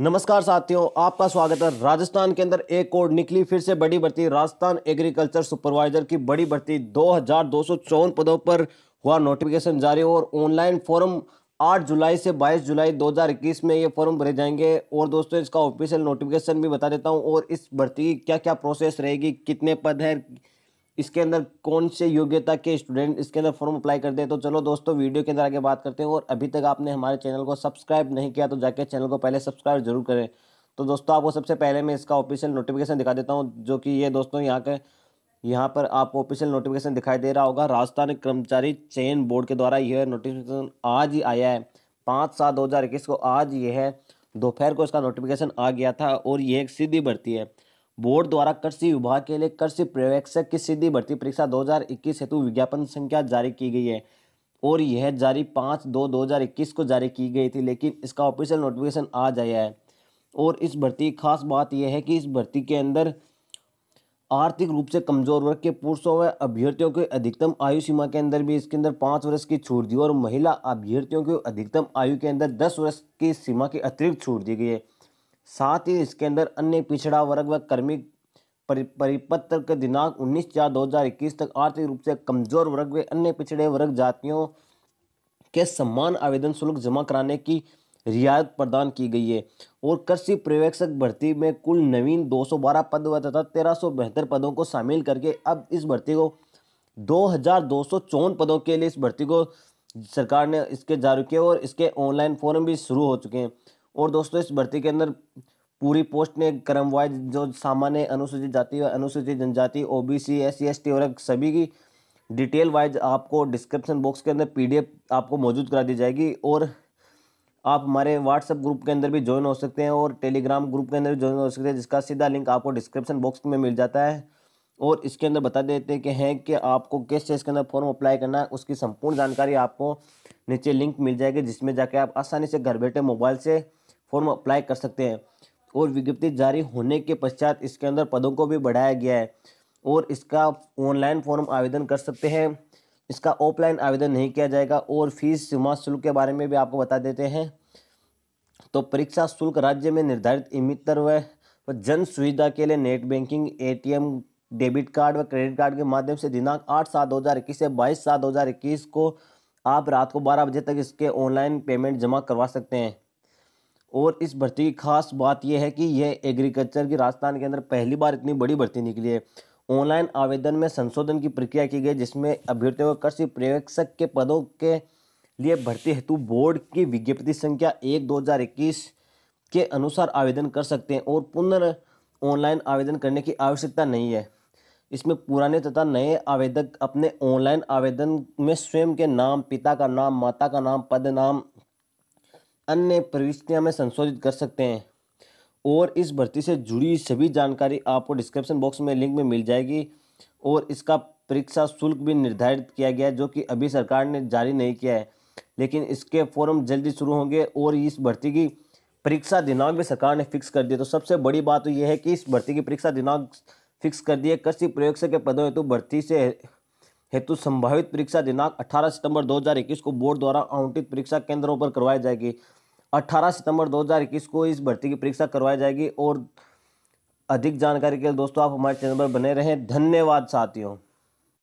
नमस्कार साथियों आपका स्वागत है राजस्थान के अंदर एक और निकली फिर से बड़ी भर्ती राजस्थान एग्रीकल्चर सुपरवाइजर की बड़ी भर्ती दो हजार पदों पर हुआ नोटिफिकेशन जारी और ऑनलाइन फॉर्म 8 जुलाई से 22 जुलाई 2021 में ये फॉर्म भरे जाएंगे और दोस्तों इसका ऑफिशियल नोटिफिकेशन भी बता देता हूँ और इस भर्ती की क्या क्या प्रोसेस रहेगी कितने पद हैं इसके अंदर कौन से योग्यता के स्टूडेंट इसके अंदर फॉर्म अप्लाई करते हैं तो चलो दोस्तों वीडियो के अंदर आगे बात करते हैं और अभी तक आपने हमारे चैनल को सब्सक्राइब नहीं किया तो जाके चैनल को पहले सब्सक्राइब जरूर करें तो दोस्तों आपको सबसे पहले मैं इसका ऑफिशियल नोटिफिकेशन दिखा देता हूँ जो कि ये दोस्तों यहाँ के यहाँ पर आपको ऑफिशियल नोटिफिकेशन दिखाई दे रहा होगा राजस्थान कर्मचारी चयन बोर्ड के द्वारा यह नोटिफिकेशन आज ही आया है पाँच सात दो हज़ार इक्कीस को आज यह दोपहर को इसका नोटिफिकेशन आ गया था और यह एक सीधी भर्ती है बोर्ड द्वारा कृषि विभाग के लिए कृषि पर्यवेक्षक की सीधी भर्ती परीक्षा 2021 हेतु विज्ञापन संख्या जारी की गई है और यह जारी पाँच दो दो हज़ार इक्कीस को जारी की गई थी लेकिन इसका ऑफिशियल नोटिफिकेशन आ जाया है और इस भर्ती की खास बात यह है कि इस भर्ती के अंदर आर्थिक रूप से कमजोर वर्ग के पुरुषों व अभ्यर्थियों के अधिकतम आयु सीमा के अंदर भी इसके अंदर पाँच वर्ष की छूट दी और महिला अभ्यर्थियों की अधिकतम आयु के अंदर दस वर्ष की सीमा की अतिरिक्त छूट दी गई है साथ ही इसके अंदर अन्य पिछड़ा वर्ग व कर्मी परिपत्र के दिनांक 19 चार 2021 तक आर्थिक रूप से कमजोर वर्ग व अन्य पिछड़े वर्ग जातियों के सम्मान आवेदन शुल्क जमा कराने की रियायत प्रदान की गई है और कृषि पर्यवेक्षक भर्ती में कुल नवीन 212 पद व तथा तेरह पदों को शामिल करके अब इस भर्ती को दो हज़ार पदों के लिए इस भर्ती को सरकार ने इसके जारी किए और इसके ऑनलाइन फॉर्म भी शुरू हो चुके हैं और दोस्तों इस भर्ती के अंदर पूरी पोस्ट में क्रम वाइज जो सामान्य अनुसूचित जाति और अनुसूचित जनजाति O B C S C S T और सभी की डिटेल वाइज आपको डिस्क्रिप्शन बॉक्स के अंदर पी आपको मौजूद करा दी जाएगी और आप हमारे व्हाट्सएप ग्रुप के अंदर भी ज्वाइन हो सकते हैं और टेलीग्राम ग्रुप के अंदर भी ज्वाइन हो सकते हैं जिसका सीधा लिंक आपको डिस्क्रिप्शन बॉक्स में मिल जाता है और इसके अंदर बता देते हैं कि हैं कि आपको किस चीज़ के अंदर फॉर्म अप्लाई करना है उसकी संपूर्ण जानकारी आपको नीचे लिंक मिल जाएगी जिसमें जाके आप आसानी से घर बैठे मोबाइल से फॉर्म अप्लाई कर सकते हैं और विज्ञप्ति जारी होने के पश्चात इसके अंदर पदों को भी बढ़ाया गया है और इसका ऑनलाइन फॉर्म आवेदन कर सकते हैं इसका ऑफलाइन आवेदन नहीं किया जाएगा और फीस सीमा शुल्क के बारे में भी आपको बता देते हैं तो परीक्षा शुल्क राज्य में निर्धारित इमितर व जन सुविधा के लिए नेट बैंकिंग ए डेबिट कार्ड व क्रेडिट कार्ड के माध्यम से दिनांक आठ सात दो हज़ार इक्कीस से बाईस सात दो हज़ार इक्कीस को आप रात को बारह बजे तक इसके ऑनलाइन पेमेंट जमा करवा सकते हैं और इस भर्ती की खास बात यह है कि यह एग्रीकल्चर की राजस्थान के अंदर पहली बार इतनी बड़ी भर्ती निकली है ऑनलाइन आवेदन में संशोधन की प्रक्रिया की गई जिसमें अभ्यर्थियों को कृषि पर्यवेक्षक के पदों के लिए भर्ती हेतु बोर्ड की विज्ञप्ति संख्या एक दो हज़ार इक्कीस के अनुसार आवेदन कर सकते हैं और पुनः ऑनलाइन आवेदन करने की आवश्यकता नहीं है इसमें पुराने तथा नए आवेदक अपने ऑनलाइन आवेदन में स्वयं के नाम पिता का नाम माता का नाम पद नाम अन्य प्रविष्टियाँ में संशोधित कर सकते हैं और इस भर्ती से जुड़ी सभी जानकारी आपको डिस्क्रिप्शन बॉक्स में लिंक में मिल जाएगी और इसका परीक्षा शुल्क भी निर्धारित किया गया है जो कि अभी सरकार ने जारी नहीं किया है लेकिन इसके फॉर्म जल्दी शुरू होंगे और इस भर्ती की परीक्षा दिनांक भी सरकार ने फिक्स कर दिया तो सबसे बड़ी बात तो यह है कि इस भर्ती की परीक्षा दिनांक फिक्स कर दिए कृषि प्रयोग के पदों हेतु भर्ती से हेतु संभावित परीक्षा दिनांक 18 सितंबर 2021 को बोर्ड द्वारा आवंटित परीक्षा केंद्रों पर करवाई जाएगी 18 सितंबर 2021 को इस भर्ती की परीक्षा करवाई जाएगी और अधिक जानकारी के लिए दोस्तों आप हमारे चैनल पर बने रहें धन्यवाद साथियों